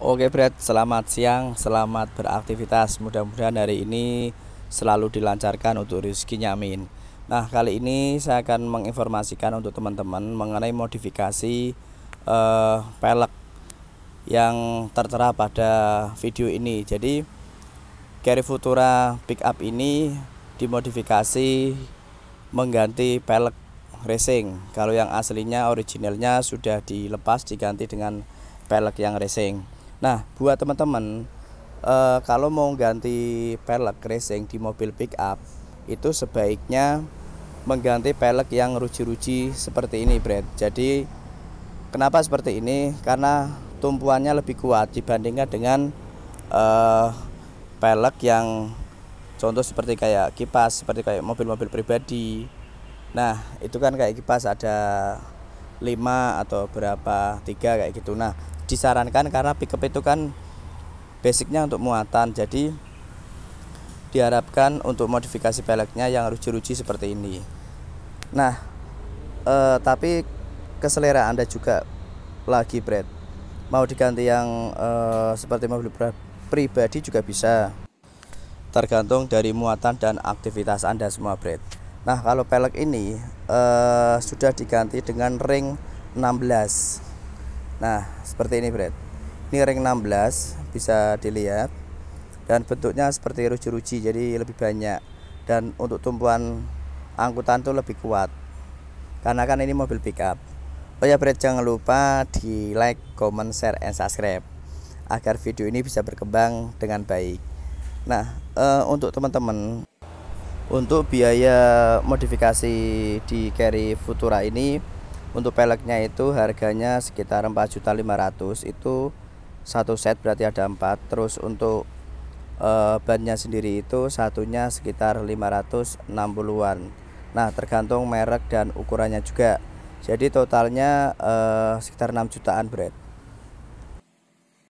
Oke Brad, selamat siang, selamat beraktivitas. Mudah-mudahan hari ini selalu dilancarkan untuk rezekinya amin. Nah, kali ini saya akan menginformasikan untuk teman-teman mengenai modifikasi uh, pelek yang tertera pada video ini. Jadi, Carry Futura pickup ini dimodifikasi mengganti pelek racing. Kalau yang aslinya originalnya sudah dilepas diganti dengan pelek yang racing. Nah, buat teman-teman uh, kalau mau ganti pelek racing di mobil pick up itu sebaiknya mengganti pelek yang ruji-ruji seperti ini, Brad. Jadi kenapa seperti ini? Karena tumpuannya lebih kuat dibandingkan dengan uh, pelek yang contoh seperti kayak kipas, seperti kayak mobil-mobil pribadi. Nah, itu kan kayak kipas ada 5 atau berapa tiga kayak gitu nah disarankan karena pickup itu kan basicnya untuk muatan jadi diharapkan untuk modifikasi peleknya yang ruji-ruji seperti ini nah eh, tapi keselera anda juga lagi bread, mau diganti yang eh, seperti mobil pribadi juga bisa tergantung dari muatan dan aktivitas anda semua bread. Nah, kalau pelek ini eh, sudah diganti dengan ring 16. Nah, seperti ini, Brad. Ini ring 16 bisa dilihat dan bentuknya seperti ruji-ruji jadi lebih banyak dan untuk tumpuan angkutan itu lebih kuat karena kan ini mobil pickup oh ya Brad jangan lupa di like comment share and subscribe agar video ini bisa berkembang dengan baik nah eh, untuk teman-teman untuk biaya modifikasi di carry Futura ini untuk peleknya itu harganya sekitar 4.500 itu satu set berarti ada empat terus untuk e, bannya sendiri itu satunya sekitar 560-an nah tergantung merek dan ukurannya juga jadi totalnya e, sekitar 6 jutaan bread